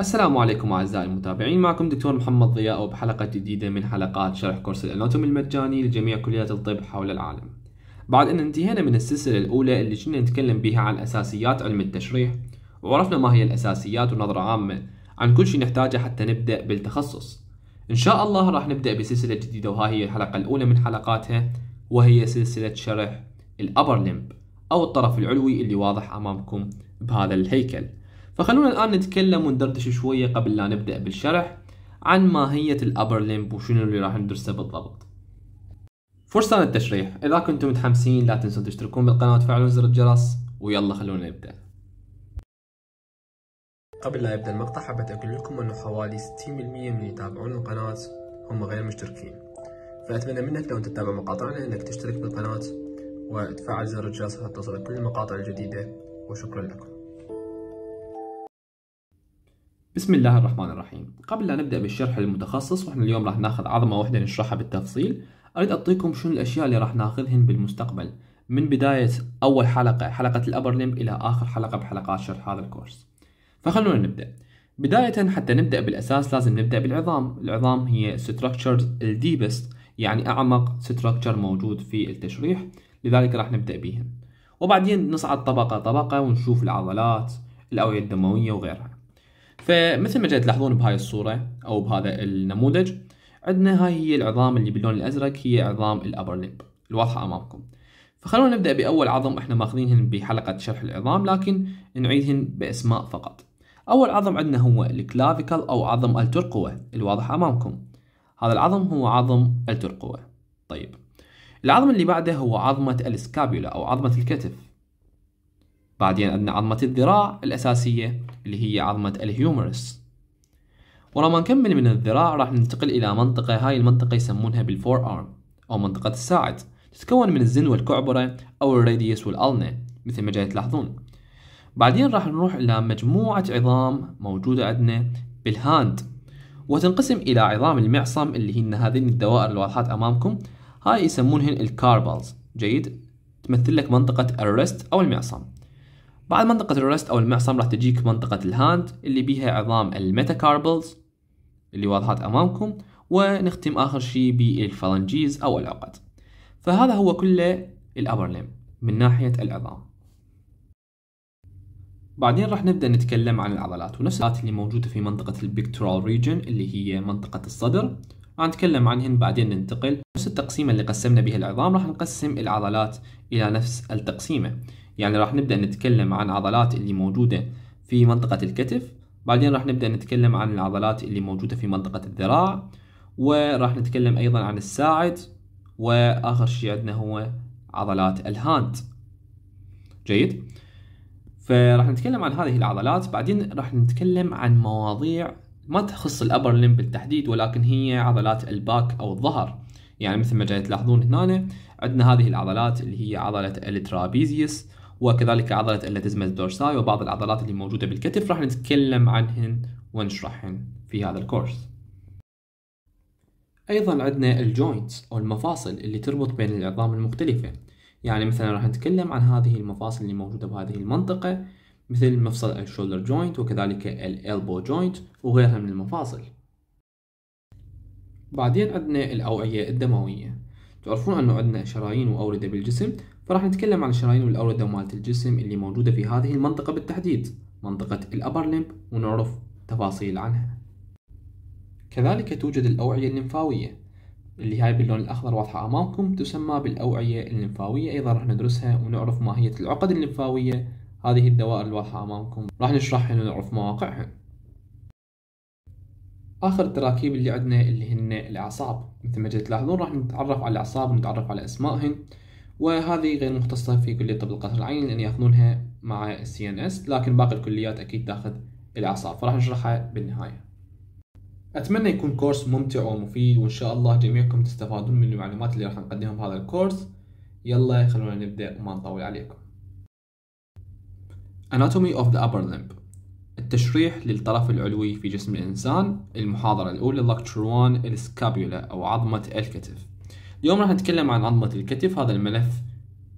السلام عليكم اعزائي المتابعين معكم دكتور محمد ضياء وبحلقه جديده من حلقات شرح كورس الاناتومي المجاني لجميع كليات الطب حول العالم. بعد ان انتهينا من السلسله الاولى اللي كنا نتكلم بها عن اساسيات علم التشريح وعرفنا ما هي الاساسيات ونظره عامه عن كل شيء نحتاجه حتى نبدا بالتخصص. ان شاء الله راح نبدا بسلسله جديده وها هي الحلقه الاولى من حلقاتها وهي سلسله شرح الابر لمب او الطرف العلوي اللي واضح امامكم بهذا الهيكل. فخلونا الآن نتكلم وندردش شوية قبل لا نبدأ بالشرح عن ماهية الأبر ليمب وشنو اللي راح ندرسه بالضبط فرصة للتشريح إذا كنتم متحمسين لا تنسوا تشتركون بالقناة وتفعلون زر الجرس ويلا خلونا نبدأ قبل لا يبدأ المقطع حبيت أقول لكم أنه حوالي 60% من يتابعون القناة هم غير مشتركين فأتمنى منك لو تتابع مقاطعنا أنك تشترك بالقناة وتفعل زر الجرس حتى تصلك كل المقاطع الجديدة وشكرا لكم بسم الله الرحمن الرحيم قبل لا نبدأ بالشرح المتخصص واحنا اليوم راح ناخذ عظمة واحدة نشرحها بالتفصيل أريد أعطيكم شنو الأشياء اللي راح ناخذهن بالمستقبل من بداية أول حلقة حلقة الأبر لم إلى آخر حلقة بحلقات شرح هذا الكورس فخلونا نبدأ بداية حتى نبدأ بالأساس لازم نبدأ بالعظام العظام هي structures الديبست يعني أعمق structure موجود في التشريح لذلك راح نبدأ بهم وبعدين نصعد طبقة طبقة ونشوف العضلات الأوعية الدموية وغيرها فمثل ما جاي تلاحظون بهاي الصورة أو بهذا النموذج عندنا هاي هي العظام اللي باللون الأزرق هي عظام الأبر ليب الواضحة أمامكم فخلونا نبدأ بأول عظم احنا ماخذينهن بحلقة شرح العظام لكن نعيدهن بأسماء فقط أول عظم عندنا هو الكلافيكال أو عظم الترقوة الواضح أمامكم هذا العظم هو عظم الترقوة طيب العظم اللي بعده هو عظمة السكابيولا أو عظمة الكتف بعدين عندنا عظمة الذراع الأساسية اللي هي عظمة الهيومرس ولما نكمل من الذراع راح ننتقل إلى منطقة هاي المنطقة يسمونها بالفور أرم أو منطقة الساعد تتكون من الزن والكعبرة أو الراديوس والألنة مثل ما جاي تلاحظون بعدين راح نروح إلى مجموعة عظام موجودة عندنا بالهاند وتنقسم إلى عظام المعصم اللي هن هذين الدوائر الواضحات أمامكم هاي يسمونهن الكاربالز جيد تمثل لك منطقة الرست أو المعصم بعد منطقة الرست أو المعصم راح تجيك منطقة الهاند اللي بيها عظام الميتاكاربلز اللي واضحات أمامكم ونختم آخر شيء بالفالنجيز أو العقد فهذا هو كله الأبر ليم من ناحية العظام بعدين راح نبدأ نتكلم عن العضلات ونفس العضلات اللي موجودة في منطقة البيكتورال ريجن اللي هي منطقة الصدر راح نتكلم عنهن بعدين ننتقل نفس التقسيمة اللي قسمنا بها العظام راح نقسم العضلات إلى نفس التقسيمة يعني راح نبدأ نتكلم عن عضلات اللي موجودة في منطقة الكتف بعدين راح نبدأ نتكلم عن العضلات اللي موجودة في منطقة الذراع وراح نتكلم أيضا عن الساعد وآخر شيء عندنا هو عضلات الهاند جيد فراح نتكلم عن هذه العضلات بعدين راح نتكلم عن مواضيع ما تخص الابر لين بالتحديد ولكن هي عضلات الباك او الظهر يعني مثل ما جاي تلاحظون هنا عندنا هذه العضلات اللي هي عضلة الترابيزيوس وكذلك عضلة اللاتيزما الدورساي وبعض العضلات اللي موجودة بالكتف راح نتكلم عنهن ونشرحهن في هذا الكورس أيضا عندنا الجوينتس أو المفاصل اللي تربط بين العظام المختلفة يعني مثلا راح نتكلم عن هذه المفاصل اللي موجودة بهذه المنطقة مثل مفصل الشولدر جوينت وكذلك الالبو جوينت وغيرها من المفاصل بعدين عندنا الأوعية الدموية تعرفون أنه عندنا شرايين وأوردة بالجسم فراح نتكلم عن الشرايين والأوردة مالت الجسم اللي موجودة في هذه المنطقة بالتحديد منطقة الأبر لمب ونعرف تفاصيل عنها كذلك توجد الأوعية الليمفاوية اللي هاي باللون الأخضر واضحة أمامكم تسمى بالأوعية الليمفاوية أيضا راح ندرسها ونعرف ماهية العقد الليمفاوية هذه الدوائر الواضحة أمامكم راح نشرحها ونعرف مواقعها آخر التراكيب اللي عندنا اللي هن الأعصاب مثل ما تلاحظون راح نتعرف على الأعصاب ونتعرف على أسمائهن وهذه غير مختصة في كلية طب القصر العيني لأن يأخذونها مع السي ان اس لكن باقي الكليات أكيد تأخذ الأعصاب فراح نشرحها بالنهاية أتمنى يكون كورس ممتع ومفيد وإن شاء الله جميعكم تستفادون من المعلومات اللي راح نقدمها بهذا الكورس يلا خلونا نبدأ وما نطول عليكم Anatomy of the Upper Limb التشريح للطرف العلوي في جسم الإنسان المحاضرة الأولى Lecture 1 السكابيولا أو عظمة الكتف اليوم راح نتكلم عن عظمة الكتف هذا الملف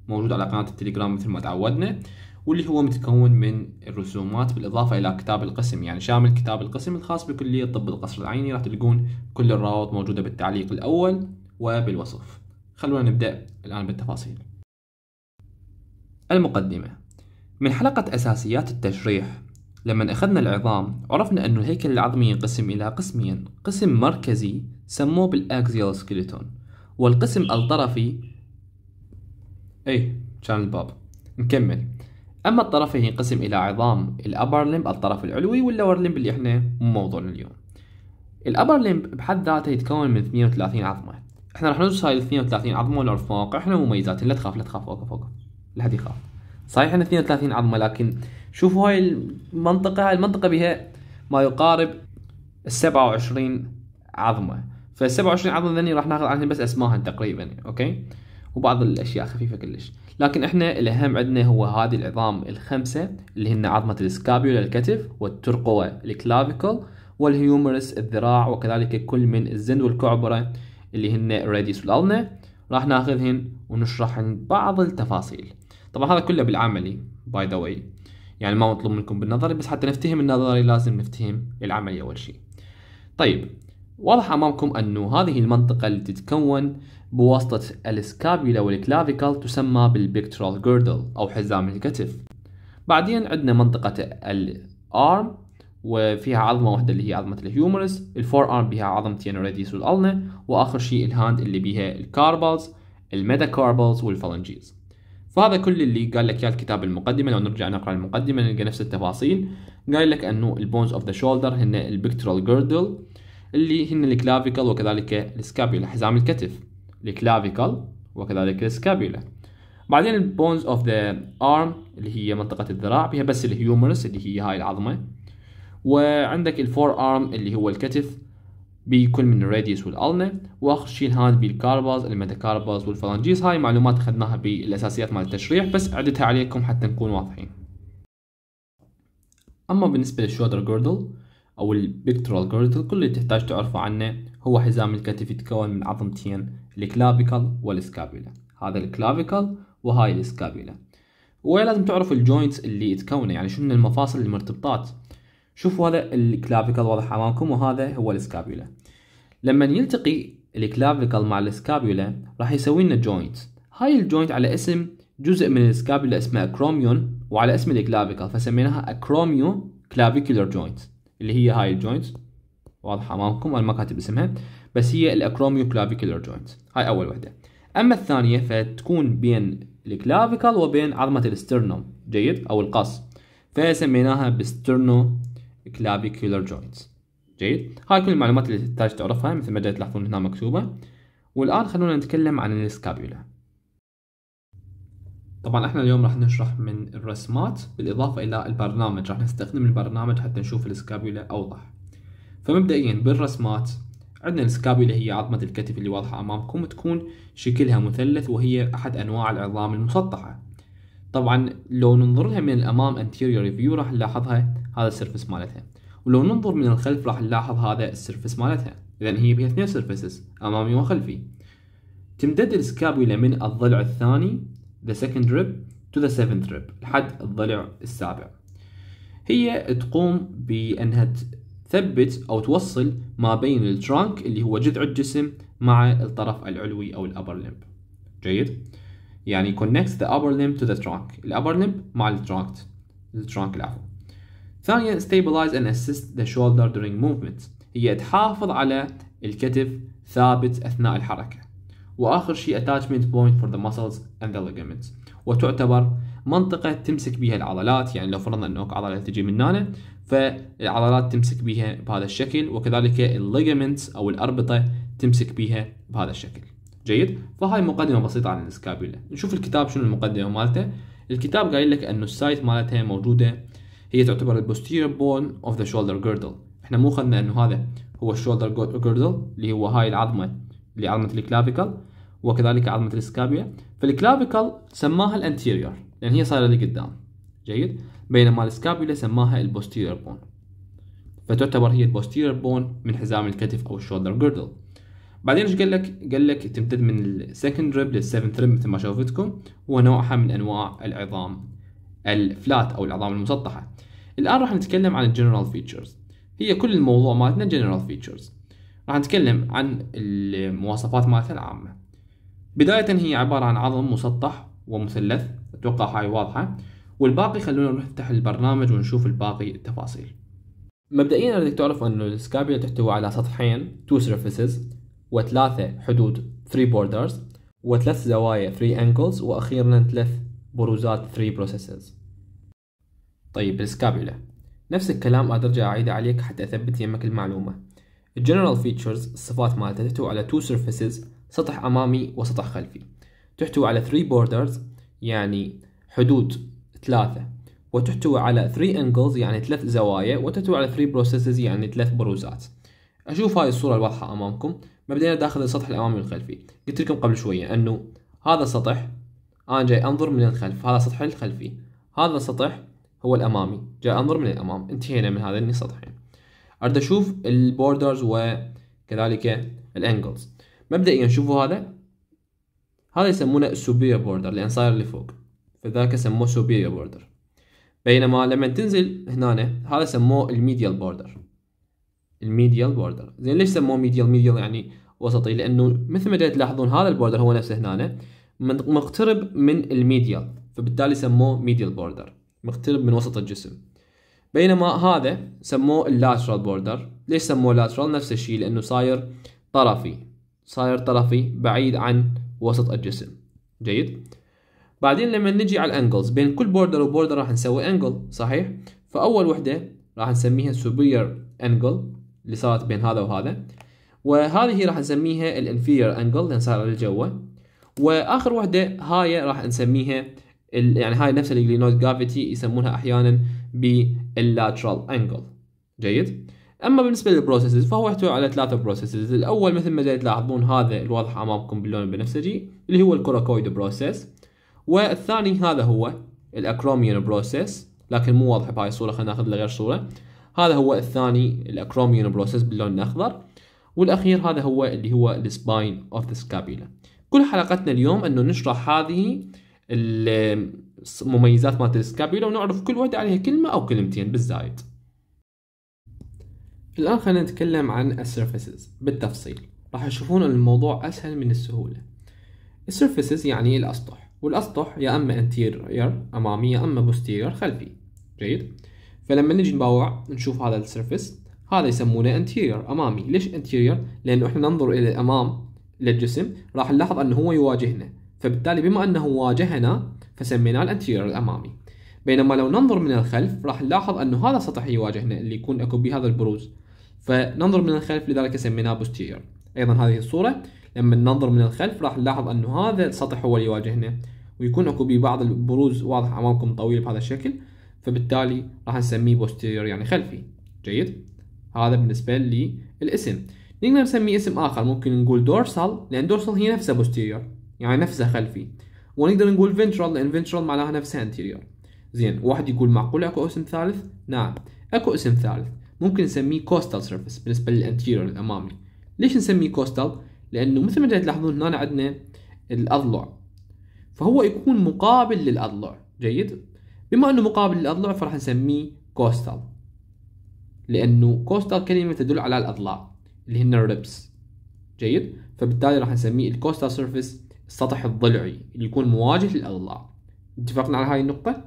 موجود على قناة التليجرام مثل ما تعودنا واللي هو متكون من الرسومات بالإضافة إلى كتاب القسم يعني شامل كتاب القسم الخاص بكلية طب القصر العيني راح تلقون كل الروابط موجودة بالتعليق الأول وبالوصف خلونا نبدأ الآن بالتفاصيل المقدمة من حلقة أساسيات التشريح لما أخذنا العظام عرفنا أن الهيكل العظمي ينقسم إلى قسمين قسم مركزي سموه بالأكزيال سكيلتون والقسم الطرفي أي كان الباب نكمل أما الطرف ينقسم إلى عظام الأبر لمب الطرف العلوي واللور لمب اللي إحنا موضوعنا اليوم الأبر لمب بحد ذاته يتكون من 32 عظمة إحنا راح ندرس هاي ال 32 عظمة ونعرف احنا مميزات لا تخاف لا تخاف وقف وقف لا حد يخاف صحيح ان 32 عظمه لكن شوفوا هاي المنطقه هاي المنطقه بها ما يقارب ال 27 عظمه فال 27 عضله ذني راح ناخذ عنهم بس اسماها تقريبا اوكي وبعض الاشياء خفيفه كلش لكن احنا الاهم عندنا هو هذه العظام الخمسه اللي هن عظمه السكابيولا الكتف والترقوه الكلافيكل والهيومرس الذراع وكذلك كل من الزند والكعبره اللي هن راديس والالنا راح ناخذهن ونشرح بعض التفاصيل طبعا هذا كله بالعملي باي ذا واي يعني ما مطلوب منكم بالنظري بس حتى نفتهم النظري لازم نفتهم العملي اول شيء طيب واضح أمامكم أن هذه المنطقة اللي تتكون بواسطة الاسكابيلا والكلافيكال تسمى بالبيكترال جيردل أو حزام الكتف بعدين عندنا منطقة الأرم وفيها عظمة واحدة اللي هي عظمة الهيومرس الفور أرم بها عظمتين الراديس والالنا وآخر شيء الهاند اللي بها الكاربلز الميتاكاربلز والفالنجيز فهذا كل اللي قال لك اياه الكتاب المقدمه لو نرجع نقرا المقدمه نلقى نفس التفاصيل قال لك انه البونز اوف ذا شولدر هن البكترال جيردل اللي هن الكلافيكل وكذلك السكابيولا حزام الكتف الكلافيكل وكذلك السكابيولا بعدين البونز اوف ذا ارم اللي هي منطقه الذراع بها بس الهيومرس اللي هي هاي العظمه وعندك الفور ارم اللي هو الكتف بكل من الراديوس والالنا واخر شيء هاد بالكارباز الميتاكارباز والفرنجيز هاي معلومات اخذناها بالاساسيات مال التشريح بس عدتها عليكم حتى نكون واضحين اما بالنسبه للشودر جوردل أو البكترال جيرتل كل اللي تحتاج تعرفه عنه هو حزام الكتف يتكون من عظمتين الكلافيكال والسكابيلا هذا الكلافيكال وهاي السكابيلا لازم تعرف الجوينتس اللي تكونه يعني شنو المفاصل المرتبطات شوفوا هذا الكلافيكال واضح امامكم وهذا هو السكابيولا لما يلتقي الكلافيكال مع الاسكابيولا راح يسوي لنا جوينت هاي الجوينت على اسم جزء من الاسكابيولا اسمه اكروميون وعلى اسم الكلافيكال فسميناها اكروميو كلافيكولار جوينت اللي هي هاي الجوينتس واضحه امامكم انا ما كاتب اسمها بس هي الاكروميو كلافيكولار جوينتس هاي اول وحده اما الثانيه فتكون بين الكلافيكال وبين عظمه الاسترنوم جيد او القص فسميناها بسترنو كلافيكولار جوينتس جيد هاي كل المعلومات اللي تحتاج تعرفها مثل ما تلاحظون هنا مكتوبه والان خلونا نتكلم عن السكابيولا طبعا احنا اليوم راح نشرح من الرسمات بالاضافه الى البرنامج راح نستخدم البرنامج حتى نشوف السكابيولا اوضح فمبدئيا بالرسمات عندنا السكابيولا هي عظمة الكتف اللي واضحة أمامكم تكون شكلها مثلث وهي أحد أنواع العظام المسطحة طبعا لو ننظر لها من الأمام anterior view راح نلاحظها هذا السيرفس مالتها ولو ننظر من الخلف راح نلاحظ هذا السيرفس مالتها إذا هي بها اثنين سيرفسز أمامي وخلفي تمتد السكابيولا من الضلع الثاني the second rib to the seventh rib لحد الضلع السابع هي تقوم بأنها تثبت أو توصل ما بين الترانك اللي هو جذع الجسم مع الطرف العلوي أو الأبر limb جيد يعني connects the upper limb to the trunk الأبر limb مع الترانك الترانك العفو ثانيا stabilize and assist the shoulder during movement هي تحافظ على الكتف ثابت أثناء الحركة وآخر شيء attachment point for the muscles and the ligaments وتعتبر منطقة تمسك بها العضلات يعني لو فرضنا أنه عضلة تجي من هنا فالعضلات تمسك بها بهذا الشكل وكذلك الليجمنتس أو الأربطة تمسك بها بهذا الشكل جيد فهاي مقدمة بسيطة عن السكابيولا نشوف الكتاب شنو المقدمة مالته الكتاب قايل لك أنه السايت مالتها موجودة هي تعتبر البوستيريور بون اوف ذا شولدر جيردل احنا مو خدنا انه هذا هو الشولدر جيردل اللي هو هاي العظمه اللي عظمه الكلافيكال وكذلك عظمه الاسكابيا فالكلافيكل سماها الانتيريور لان يعني هي صايره لقدام جيد بينما الاسكابيولا سماها البوستيرير بون فتعتبر هي البوستيرير بون من حزام الكتف او الشولدر جردل بعدين ايش قال لك؟ قال لك تمتد من السكند ريب للسفنت ريب مثل ما شوفتكم هو نوعها من انواع العظام الفلات او العظام المسطحه. الان راح نتكلم عن الجنرال فيتشرز. هي كل الموضوع مالتنا جنرال فيتشرز. راح نتكلم عن المواصفات مالتها العامه. بداية هي عبارة عن عظم مسطح ومثلث أتوقع هاي واضحة والباقي خلونا نفتح البرنامج ونشوف الباقي التفاصيل مبدئيا أريدك تعرف أن السكابيولا تحتوي على سطحين تو surfaces وثلاثة حدود 3 borders وثلاث زوايا 3 angles وأخيرا ثلاث بروزات 3 processes طيب السكابيولا نفس الكلام أقدر أرجع أعيده عليك حتى أثبت يمك المعلومة الجنرال فيتشرز الصفات مالتها تحتوي على تو surfaces سطح أمامي وسطح خلفي تحتوي على 3 borders يعني حدود ثلاثة وتحتوي على 3 angles يعني ثلاث زوايا وتحتوي على 3 processes يعني ثلاث بروزات أشوف هاي الصورة الواضحة أمامكم مبدئيا داخل السطح الأمامي والخلفي قلت لكم قبل شوية أنه هذا السطح أنا جاي أنظر من الخلف هذا سطح الخلفي هذا السطح هو الأمامي جاي أنظر من الأمام انتهينا من هذين السطحين أريد أشوف البوردرز وكذلك الأنجلز مبدئيا شوفوا هذا هذا يسمونه سوبيا بوردر لان صاير لفوق فذاك سموه سوبيا بوردر بينما لما تنزل هنا هذا سموه الميديال بوردر الميديال بوردر زين ليش سموه ميديال ميديال يعني وسطي لانه مثل ما تلاحظون هذا البوردر هو نفسه هنا مقترب من الميديال فبالتالي سموه ميديال بوردر مقترب من وسط الجسم بينما هذا سموه اللاترال بوردر ليش سموه لاترال نفس الشيء لانه صاير طرفي صاير طرفي بعيد عن وسط الجسم جيد بعدين لما نجي على الانجلز بين كل بوردر وبوردر راح نسوي انجل صحيح فاول وحده راح نسميها سوبير انجل اللي صارت بين هذا وهذا وهذه راح نسميها الانفير انجل لان صار الجوة. واخر وحده هاي راح نسميها يعني هاي نفس الجلينويد جرافيتي يسمونها احيانا باللاترال انجل جيد اما بالنسبه للبروسيسز فهو يحتوي على ثلاثه بروسيسز الاول مثل ما جاي تلاحظون هذا الواضح امامكم باللون البنفسجي اللي هو الكوراكويد بروسيس والثاني هذا هو الاكروميون بروسيس لكن مو واضح بهاي الصوره خلينا ناخذ غير صوره هذا هو الثاني الاكروميون بروسيس باللون الاخضر والاخير هذا هو اللي هو السباين اوف ذا سكابيلا كل حلقتنا اليوم انه نشرح هذه المميزات مالت السكابيلا ونعرف كل وحده عليها كلمة أو كلمتين بالزايد الآن خلينا نتكلم عن السيرفيسز بالتفصيل راح تشوفون الموضوع أسهل من السهولة السيرفيسز يعني الأسطح والأسطح يا أما انتيرير أمامي يا أما بوستيرير خلفي جيد فلما نجي نباوع نشوف هذا السيرفيس هذا يسمونه انتيرير أمامي ليش انتيرير لأنه إحنا ننظر إلى الأمام للجسم راح نلاحظ أنه هو يواجهنا فبالتالي بما أنه واجهنا فسميناه الانتيرير الأمامي بينما لو ننظر من الخلف راح نلاحظ أنه هذا سطح يواجهنا اللي يكون أكو به هذا البروز فننظر من الخلف لذلك سميناه بوستيرير ايضا هذه الصوره لما ننظر من الخلف راح نلاحظ انه هذا السطح هو اللي يواجهنا ويكون اكو بعض البروز واضح امامكم طويل بهذا الشكل فبالتالي راح نسميه بوستيرير يعني خلفي جيد هذا بالنسبه للاسم نقدر نسميه اسم اخر ممكن نقول دورسال لان دورسال هي نفسها بوستيرير يعني نفسها خلفي ونقدر نقول فنترال لان فنترال معناها نفسها انتيرير زين واحد يقول معقول اكو اسم ثالث نعم اكو اسم ثالث ممكن نسميه كوستال سيرفيس بالنسبه للانتيريور الامامي ليش نسميه كوستال لانه مثل ما تلاحظون هنا عندنا الاضلع فهو يكون مقابل للاضلع جيد بما انه مقابل للاضلع فراح نسميه كوستال لانه كوستال كلمه تدل على الاضلاع اللي هن الريبس جيد فبالتالي راح نسميه الكوستال سيرفيس السطح الضلعي اللي يكون مواجه للاضلاع اتفقنا على هاي النقطه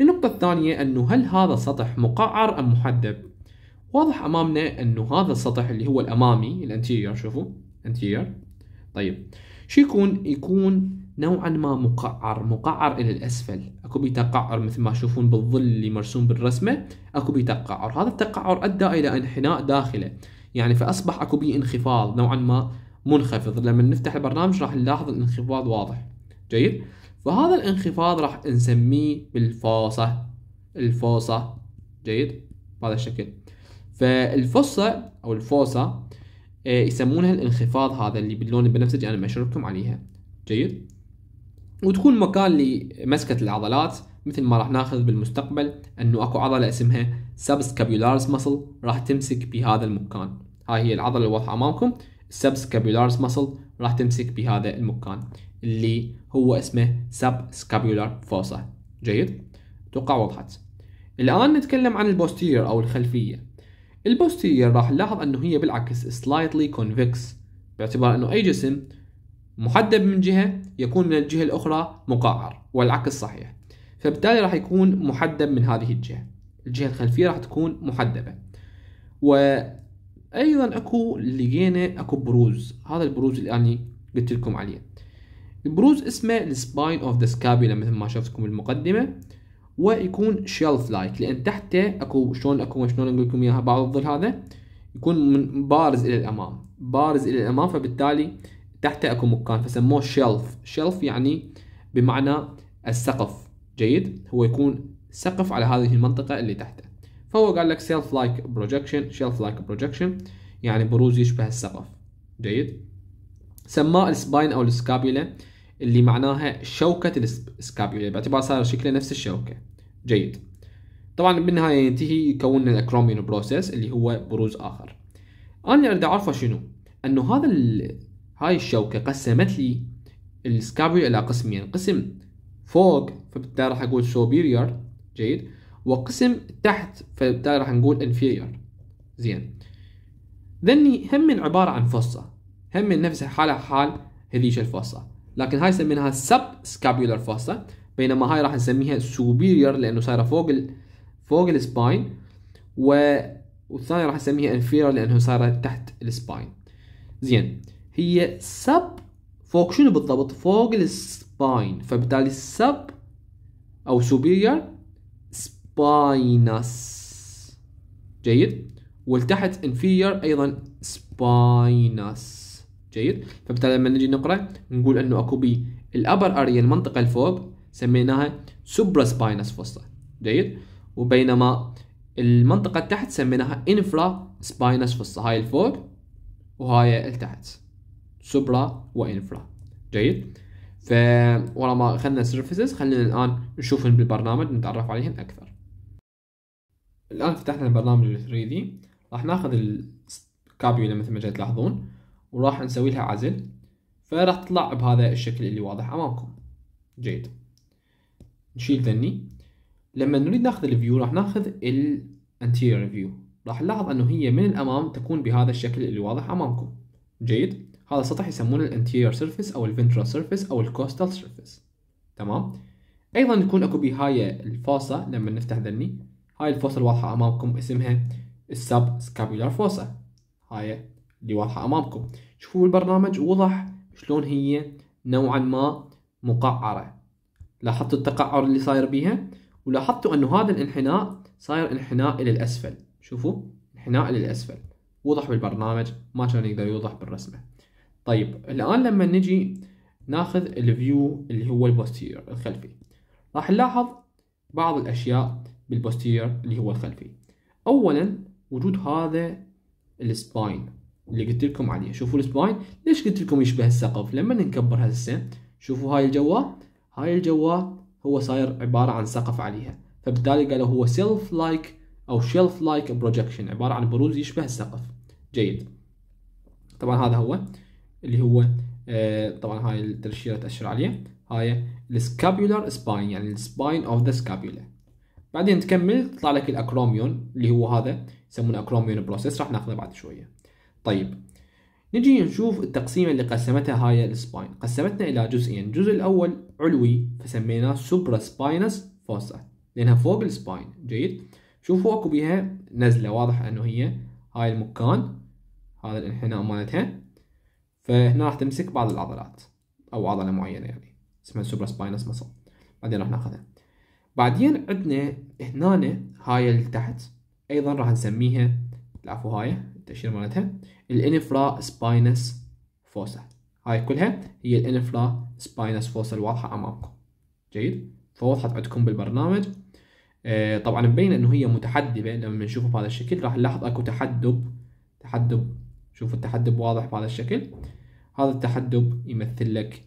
النقطه الثانيه انه هل هذا السطح مقعر ام محدب واضح امامنا انه هذا السطح اللي هو الامامي الانتيرير شوفوا انتيرير طيب شو يكون يكون نوعا ما مقعر مقعر الى الاسفل اكو بيتقعر مثل ما تشوفون بالظل اللي مرسوم بالرسمه اكو بيتقعر هذا التقعر ادى الى انحناء داخله يعني فاصبح اكو بي انخفاض نوعا ما منخفض لما نفتح البرنامج راح نلاحظ الانخفاض واضح جيد فهذا الانخفاض راح نسميه بالفاصه الفاصه جيد بهذا الشكل فالفصة أو الفوصة آه، يسمونها الانخفاض هذا اللي باللون البنفسجي أنا بشركم عليها جيد وتكون مكان لمسكة العضلات مثل ما راح ناخذ بالمستقبل انه اكو عضله اسمها سبسكابيولارس مسل راح تمسك بهذا المكان هاي هي العضله الواضحة امامكم سبسكابيولارس مسل راح تمسك بهذا المكان اللي هو اسمه سبسكابيولار فوسا جيد اتوقع وضحت الان نتكلم عن البوستيرير او الخلفيه البوستيرير راح نلاحظ انه هي بالعكس slightly convex باعتبار انه اي جسم محدب من جهه يكون من الجهه الاخرى مقعر والعكس صحيح فبالتالي راح يكون محدب من هذه الجهه الجهه الخلفيه راح تكون محدبه وايضا اكو لقينا اكو بروز هذا البروز اللي انا قلت لكم عليه البروز اسمه السباين اوف ذا سكابيلا مثل ما شفتكم بالمقدمه ويكون شيلف لايك لان تحته اكو شلون اكو شلون اقول لكم اياها بعض الظل هذا يكون من بارز الى الامام بارز الى الامام فبالتالي تحته اكو مكان فسموه شيلف شيلف يعني بمعنى السقف جيد هو يكون سقف على هذه المنطقه اللي تحته فهو قال لك سيلف لايك بروجكشن شيلف لايك بروجكشن يعني بروز يشبه السقف جيد سماه السباين او السكابيلا اللي معناها شوكة السكابيولا باعتبار صار شكله نفس الشوكة جيد طبعا بالنهاية ينتهي يكون الأكروميون بروسيس اللي هو بروز آخر أنا اللي أريد أعرفه شنو أنه هذا هاي الشوكة قسمت لي السكابيولا إلى قسمين قسم فوق فبالتالي راح أقول سوبيريور جيد وقسم تحت فبالتالي راح نقول انفيريور زين ذني هم عبارة عن فصة هم نفس حالة حال هذيش الفصة لكن هاي سميناها سب سكابيولار فاسا بينما هاي راح نسميها سوبيريور لانه صايره فوق الـ فوق السباين و... والثانيه راح نسميها انفيريور لانه صايره تحت السباين زين هي سب فوق شنو بالضبط فوق السباين فبالتالي سب او سوبيريور سباينس جيد والتحت انفيرير ايضا سباينس جيد فبالتالي لما نجي نقرا نقول انه اكو بي الابر اريا المنطقه الفوق سميناها سوبرا سباينس فوسا جيد وبينما المنطقه تحت سميناها انفرا سباينس فوسا هاي الفوق وهاي التحت سوبرا وانفرا جيد ف ورا ما اخذنا سيرفيسز خلينا الان نشوفهم بالبرنامج نتعرف عليهم اكثر الان فتحنا البرنامج 3 دي راح ناخذ الكابيولا مثل ما جاي تلاحظون وراح نسوي لها عزل فراح تطلع بهذا الشكل اللي واضح امامكم جيد نشيل ذني لما نريد ناخذ الفيو راح ناخذ الانتيرير فيو راح نلاحظ انه هي من الامام تكون بهذا الشكل اللي واضح امامكم جيد هذا السطح يسمونه الانتيرير سيرفيس او الفنترال سيرفيس او الكوستال سيرفيس تمام ايضا يكون اكو بهاي الفوصه لما نفتح ذني هاي الفوصه الواضحه امامكم اسمها السب سكابيولار فوصه هاي اللي واضحه امامكم شوفوا البرنامج وضح شلون هي نوعا ما مقعره لاحظتوا التقعر اللي صاير بيها ولاحظتوا انه هذا الانحناء صاير انحناء الى الاسفل شوفوا انحناء الى الاسفل وضح بالبرنامج ما كان يقدر يوضح بالرسمه طيب الان لما نجي ناخذ الفيو اللي هو البوستير الخلفي راح نلاحظ بعض الاشياء بالبوستير اللي هو الخلفي اولا وجود هذا السباين اللي قلت لكم عليه شوفوا السباين ليش قلت لكم يشبه السقف لما نكبر هسه شوفوا هاي الجوا هاي الجوا هو صاير عبارة عن سقف عليها فبالتالي قالوا هو سيلف لايك أو شيلف لايك بروجكشن عبارة عن بروز يشبه السقف جيد طبعا هذا هو اللي هو آه، طبعا هاي الترشيرة تاشر عليه هاي السكابيولار سباين يعني السباين اوف ذا سكابيولا بعدين تكمل تطلع لك الاكروميون اللي هو هذا يسمونه اكروميون بروسيس راح ناخذه بعد شويه طيب نجي نشوف التقسيمة اللي قسمتها هاي السباين قسمتنا إلى جزئين الجزء الأول علوي فسميناه سوبرا سباينس فوسا لأنها فوق السباين جيد شوفوا اكو بيها نزلة واضح أنه هي هاي المكان هذا الانحناء مالتها فهنا راح تمسك بعض العضلات أو عضلة معينة يعني اسمها سوبرا سباينس مصر بعدين راح ناخذها بعدين عندنا هنا هاي اللي تحت أيضا راح نسميها العفو هاي التأشيرة مالتها الانفرا سباينس فوسا هاي كلها هي الانفرا سباينس فوسا الواضحة أمامكم جيد فوضحت عندكم بالبرنامج آه، طبعا مبين انه هي متحدبة لما نشوفها بهذا الشكل راح نلاحظ اكو تحدب تحدب شوفوا التحدب واضح بهذا الشكل هذا التحدب يمثل لك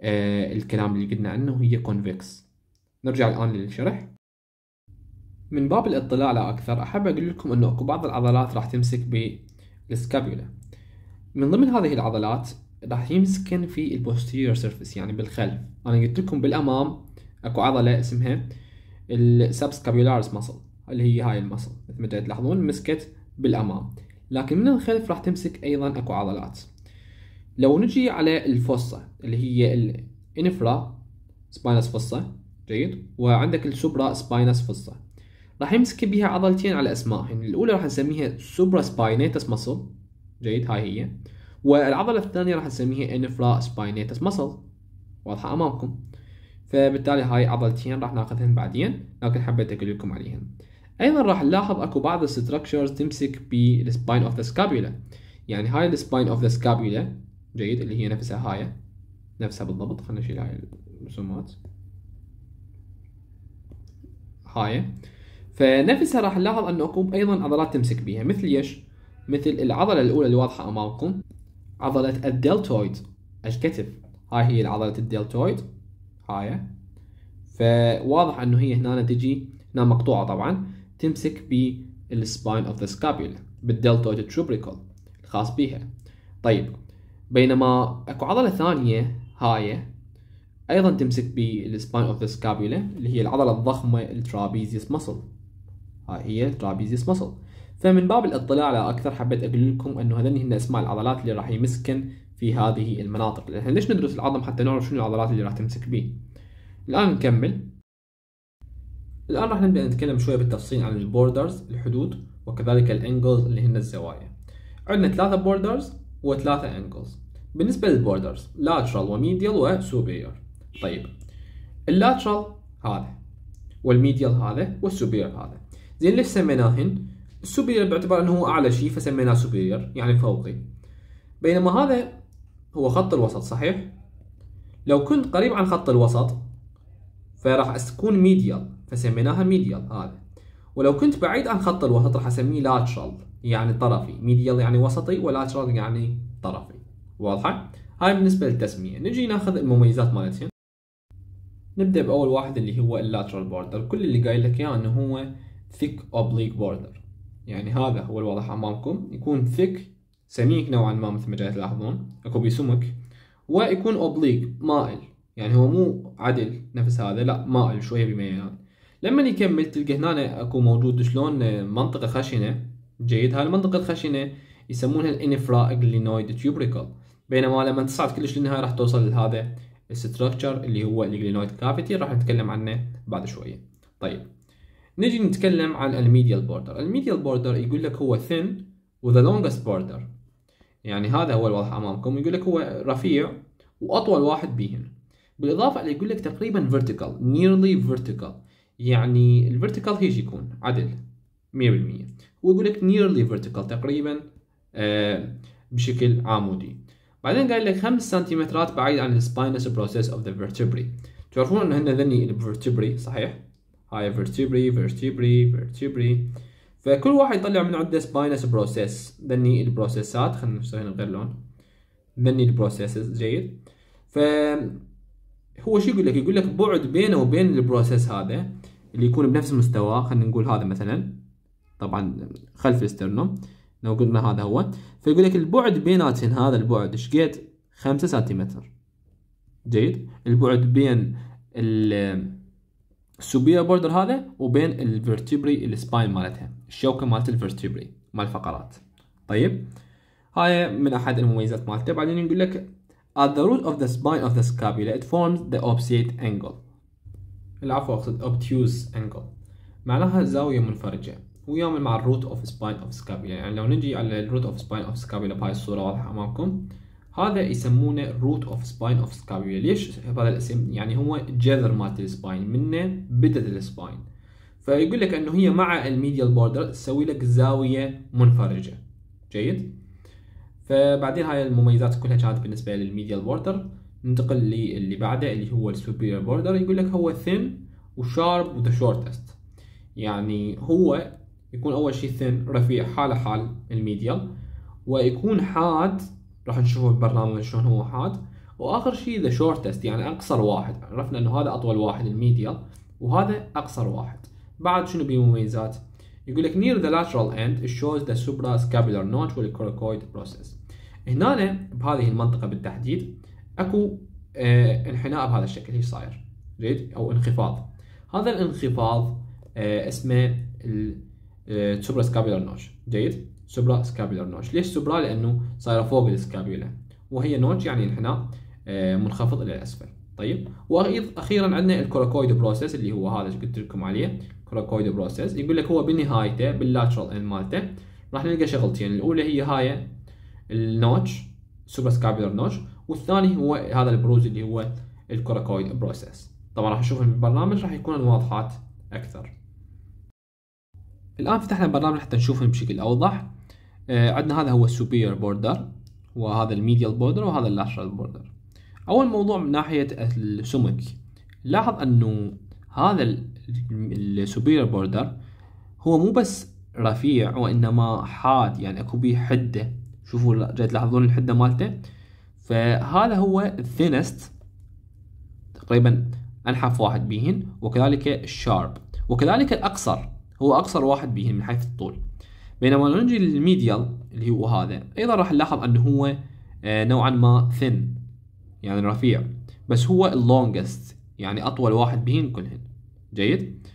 آه، الكلام اللي قلنا عنه هي كونفكس نرجع الان للشرح من باب الاطلاع على أكثر أحب أقول لكم أنه أكو بعض العضلات راح تمسك بالسكابيولا من ضمن هذه العضلات راح يمسكن في البوستيريور سيرفيس يعني بالخلف أنا قلت لكم بالأمام أكو عضلة اسمها السبسكابيولارس مسل اللي هي هاي المسل مثل ما تلاحظون مسكت بالأمام لكن من الخلف راح تمسك أيضا أكو عضلات لو نجي على الفصة اللي هي الانفرا سباينس فصة جيد وعندك السوبرا سباينس فصة راح يمسك بها عضلتين على اسمائهن الاولى راح نسميها سوبرا سباينيتس مسل جيد هاي هي والعضله الثانيه راح نسميها انفرا سباينيتس مسل واضحه امامكم فبالتالي هاي عضلتين راح ناخذهن بعدين لكن حبيت اقول لكم عليهن ايضا راح نلاحظ اكو بعض الستركشرز تمسك بالسباين اوف ذا سكابيولا يعني هاي السباين اوف ذا سكابيولا جيد اللي هي نفسها هاي نفسها بالضبط خلينا نشيل هاي الرسومات هاي فنفسها راح نلاحظ انه اكو ايضا عضلات تمسك بيها مثل ايش؟ مثل العضله الاولى الواضحه امامكم عضله الدلتويد الكتف هاي هي عضله الدلتويد هاي فواضح انه هي هنا تجي هنا مقطوعه طبعا تمسك بالسباين اوف ذا سكابيولا بالدلتويد تروبريكول الخاص بيها طيب بينما اكو عضله ثانيه هاي ايضا تمسك بالسباين اوف ذا سكابيولا اللي هي العضله الضخمه الترابيزيس مسل هي ترابيزيوس مسل فمن باب الاطلاع على اكثر حبيت اقول لكم انه هذني هن اسماء العضلات اللي راح يمسكن في هذه المناطق لان ليش ندرس العظم حتى نعرف شنو العضلات اللي راح تمسك به الان نكمل الان راح نبدا نتكلم شويه بالتفصيل عن البوردرز الحدود وكذلك الانجلز اللي هن الزوايا عندنا ثلاثه بوردرز وثلاثه انجلز بالنسبه للبوردرز لاترال وميديال وسوبير طيب اللاترال هذا والميديال هذا والسوبير هذا زين ليش سميناهن؟ السوبيرير باعتبار انه هو اعلى شيء فسميناه سوبيرير يعني فوقي بينما هذا هو خط الوسط صحيح؟ لو كنت قريب عن خط الوسط فراح تكون ميديال فسميناها ميديال هذا ولو كنت بعيد عن خط الوسط راح اسميه لاترال يعني طرفي ميديال يعني وسطي ولاترال يعني طرفي واضحه هاي بالنسبه للتسميه نجي ناخذ المميزات مالتهم نبدا باول واحد اللي هو اللاترال بوردر كل اللي قايل لك اياه انه هو thick oblique border يعني هذا هو الوضع أمامكم يكون thick سميك نوعا ما مثل ما جاي تلاحظون اكو بسمك ويكون اوبليك مائل يعني هو مو عدل نفس هذا لا مائل شويه بميلان لما يكمل تلقى هنا اكو موجود شلون آه، منطقه خشنه جيد هاي المنطقه الخشنه يسمونها الانفرا اجلينويد تيوبريكل بينما لما تصعد كلش للنهايه راح توصل لهذا الستركتشر اللي هو الجلينويد كافيتي راح نتكلم عنه بعد شويه طيب نجي نتكلم عن الميديال بوردر الميديال بوردر يقول لك هو thin وذا لونجست بوردر يعني هذا هو الواضح امامكم يقول لك هو رفيع واطول واحد بيهن بالاضافه اللي يقول لك تقريبا فيرتيكال نيرلي فيرتيكال يعني الفيرتيكال هيج يكون عدل 100% ويقول لك نيرلي فيرتيكال تقريبا آه، بشكل عمودي بعدين قال لك 5 سنتيمترات بعيد عن السباينس بروسيس اوف ذا vertebrae تعرفون ان هن ذني الفيرتبري صحيح هاي vertebrae vertebrae vertebrae فكل واحد يطلع من عنده spinous process ذني البروسيسات خلينا هنا غير لون ذني البروسيسز جيد ف هو شو يقول لك يقول لك بعد بينه وبين البروسيس هذا اللي يكون بنفس المستوى خلينا نقول هذا مثلا طبعا خلف الاسترنوم لو قلنا هذا هو فيقول لك البعد بيناتهم هذا البعد ايش قد 5 سنتيمتر جيد البعد بين ال السوبيا بوردر هذا وبين الفيرتيبري السباين مالتها الشوكه مالت الفيرتيبري مال الفقرات طيب هاي من احد المميزات مالته بعدين يقول لك at the root of the spine of the scapula it forms the obtuse angle العفو اقصد obtuse angle معناها زاويه منفرجه ويعمل مع الروت اوف سباين اوف سكابيلا يعني لو نجي على الروت اوف سباين اوف سكابيلا بهاي الصوره واضحه امامكم هذا يسمونه root of spine of scapula ليش هذا الاسم يعني هو جذر مالت السباين منه بدت السباين فيقول لك انه هي مع الميديال بوردر تسوي لك زاويه منفرجه جيد فبعدين هاي المميزات كلها كانت بالنسبه للميديال بوردر ننتقل للي بعده اللي هو السوبيريور بوردر يقول لك هو thin وشارب وذا شورتست يعني هو يكون اول شيء thin رفيع حاله حال الميديال ويكون حاد راح نشوف البرنامج شلون هو حاد واخر شيء ذا شورتست يعني اقصر واحد عرفنا انه هذا اطول واحد الميديا وهذا اقصر واحد بعد شنو بمميزات يقول لك near the lateral end it shows the suprascapular notch والكوركويد process هنا بهذه المنطقه بالتحديد اكو اه انحناء بهذا الشكل هي صاير جيد او انخفاض هذا الانخفاض اه اسمه السوبراسكابيلر آه، نوش جيد سوبرا سكابيولار نوتش ليش سوبرا لانه صايره فوق السكابيولا وهي نوتش يعني انحناء آه، منخفض الى الاسفل طيب واخيرا عندنا الكوراكويد بروسيس اللي هو هذا اللي قلت لكم عليه كوراكويد بروسيس يقول لك هو بنهايته باللاترال ان مالته راح نلقى شغلتين الاولى هي هاي النوتش سوبر سكابيولار نوتش والثاني هو هذا البروز اللي هو الكوراكويد بروسيس طبعا راح نشوفهم بالبرنامج راح يكون واضحات اكثر الان فتحنا البرنامج حتى نشوفهم بشكل اوضح آه، عندنا هذا هو السوبير بوردر وهذا الميديال بوردر وهذا اللاترال بوردر اول موضوع من ناحيه السمك لاحظ انه هذا السوبير بوردر هو مو بس رفيع وانما حاد يعني اكو بيه حده شوفوا جاي تلاحظون الحده مالته فهذا هو الثينست تقريبا انحف واحد بيهن وكذلك الشارب وكذلك الاقصر هو اقصر واحد بيهن من حيث الطول بينما لو نجي للميديال اللي هو هذا ايضا راح نلاحظ انه هو آه، نوعا ما ثن يعني رفيع بس هو اللونجست يعني اطول واحد بهن كلهن جيد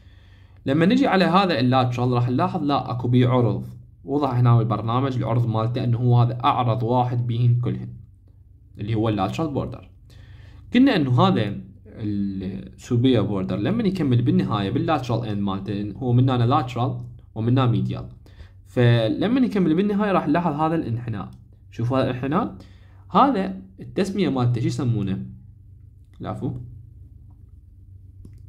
لما نجي على هذا اللاترال راح نلاحظ لا اكو بيه عرض وضع هنا بالبرنامج العرض مالته انه هو هذا اعرض واحد بهن كلهن اللي هو اللاترال بوردر قلنا انه هذا السوبيا بوردر لما يكمل بالنهايه باللاترال اند مالته هو من هنا لاترال ومن هنا ميديال فلما نكمل بالنهاية راح نلاحظ هذا الانحناء شوف هذا الانحناء هذا التسمية مالته شو يسمونه العفو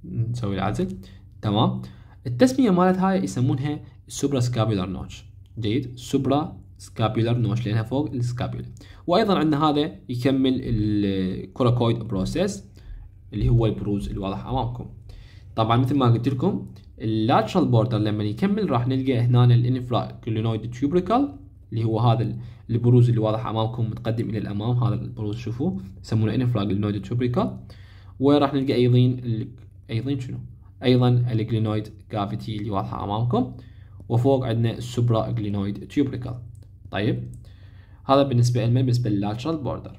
نسوي العزل تمام التسمية مالت هاي يسمونها سوبرا سكابيلر نوتش جيد سوبرا سكابيلر نوتش لانها فوق السكابيولا وايضا عندنا هذا يكمل الكوراكويد بروسيس اللي هو البروز الواضح امامكم طبعا مثل ما قلت لكم اللاترال بوردر لما يكمل راح نلقى هنا الانفرا كلينويد تيوبريكال اللي هو هذا البروز اللي واضح امامكم متقدم الى الامام هذا البروز شوفوه يسمونه انفرا كلينويد تيوبريكال وراح نلقى ايضا ايضا شنو؟ ايضا الجلينويد كافيتي اللي واضحه امامكم وفوق عندنا السوبرا جلينويد تيوبريكال طيب هذا بالنسبه لنا بالنسبه لللاترال بوردر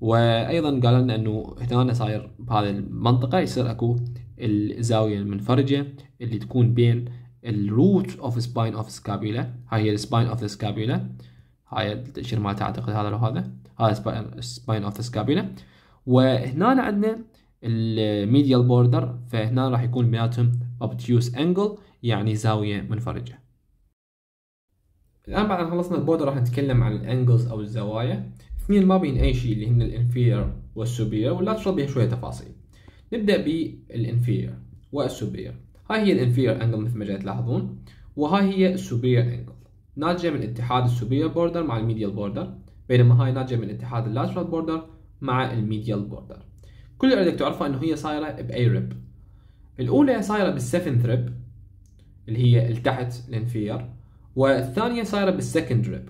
وايضا قال لنا انه هنا صاير بهذه المنطقه يصير اكو الزاويه المنفرجه اللي تكون بين الروت اوف سباين اوف سكابيلا هاي هي السباين اوف سكابيلا هاي التاشير مالتها اعتقد هذا لو هذا هذا سباين اوف سكابيلا وهنا عندنا الميديال بوردر فهنا راح يكون بيناتهم اوبتيوس انجل يعني زاويه منفرجه الان بعد ما خلصنا البوردر راح نتكلم عن الانجلز او الزوايا اثنين ما بين اي شيء اللي هن الانفير والسوبير واللاترال بيها شويه تفاصيل نبدأ بالانفيرير والسوبير هاي هي الانفيرير انجل مثل ما جاي تلاحظون وهاي هي السوبير انجل ناتجة من اتحاد السوبير بوردر مع الميديال بوردر بينما هاي ناتجة من اتحاد اللاترال بوردر مع الميديال بوردر كل اللي بدك تعرفه انه هي صايرة باي ريب الاولى صايرة بالسفنث ريب اللي هي التحت الانفير والثانية صايرة بالسكند ريب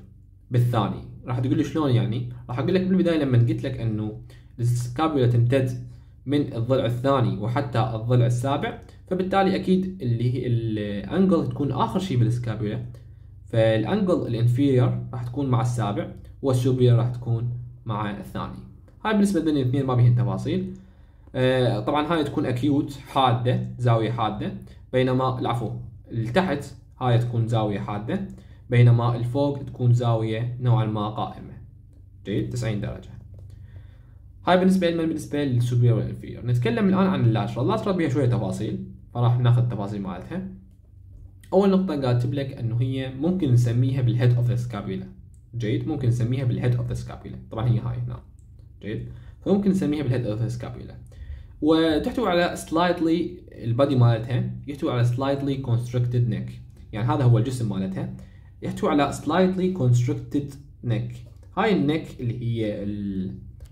بالثاني راح تقول لي شلون يعني راح اقول لك بالبداية لما قلت لك انه السكابولا تمتد من الضلع الثاني وحتى الضلع السابع فبالتالي اكيد اللي هي الانجل تكون اخر شيء بالسكابولا فالانجل الانفيريور راح تكون مع السابع والسوبيريور راح تكون مع الثاني هاي بالنسبه لنا الاثنين ما بيهن تفاصيل آه طبعا هاي تكون اكيوت حاده زاويه حاده بينما العفو التحت هاي تكون زاويه حاده بينما الفوق تكون زاويه نوعا ما قائمه جيد 90 درجه هاي بالنسبه لنا بالنسبه للسوبير والانفيريور نتكلم الان عن اللاترال اللاترال بيها شويه تفاصيل فراح ناخذ التفاصيل مالتها اول نقطه قالت لك انه هي ممكن نسميها بالهيد اوف ذا سكابيلا جيد ممكن نسميها بالهيد اوف ذا سكابيلا طبعا هي هاي هنا جيد فممكن نسميها بالهيد اوف ذا سكابيلا وتحتوي على سلايتلي البادي مالتها يحتوي على سلايتلي كونستركتد نيك يعني هذا هو الجسم مالتها يحتوي على سلايتلي كونستركتد نيك هاي النك اللي هي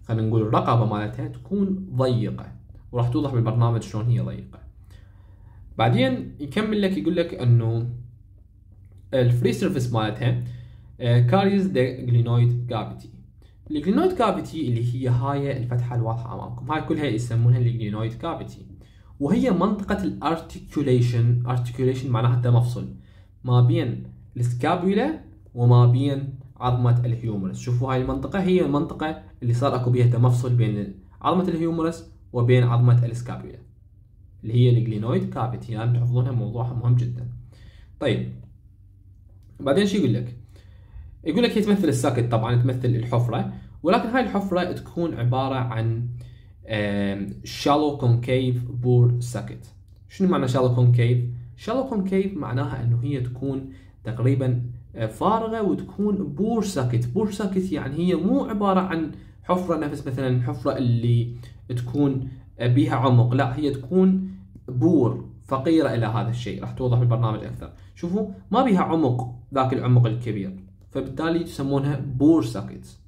خلينا نقول الرقبه مالتها تكون ضيقه وراح توضح بالبرنامج شلون هي ضيقه بعدين يكمل لك يقول لك انه الفري سيرفيس مالتها كاريز ذا جلينويد كافيتي الجلينويد كافيتي اللي هي هاي الفتحه الواضحه امامكم هاي كلها يسمونها الجلينويد كافيتي وهي منطقه الارتكوليشن ارتكوليشن معناها مفصل ما بين السكابولا وما بين عظمه الهيومرس شوفوا هاي المنطقه هي المنطقه اللي صار اكو بيها تمفصل بين عظمه الهيومرس وبين عظمه السكابيولا اللي هي الجلينويد كافيتي يعني تحفظونها موضوعها مهم جدا طيب بعدين شو يقول لك يقول لك هي تمثل الساكت طبعا تمثل الحفره ولكن هاي الحفره تكون عباره عن شالو كونكيف بور ساكت شنو معنى شالو كونكيف شالو كونكيف معناها انه هي تكون تقريبا فارغه وتكون بور ساكت بور ساكت يعني هي مو عباره عن حفره نفس مثلا الحفره اللي تكون بيها عمق لا هي تكون بور فقيره الى هذا الشيء راح توضح بالبرنامج اكثر شوفوا ما بيها عمق ذاك العمق الكبير فبالتالي يسمونها بور ساكت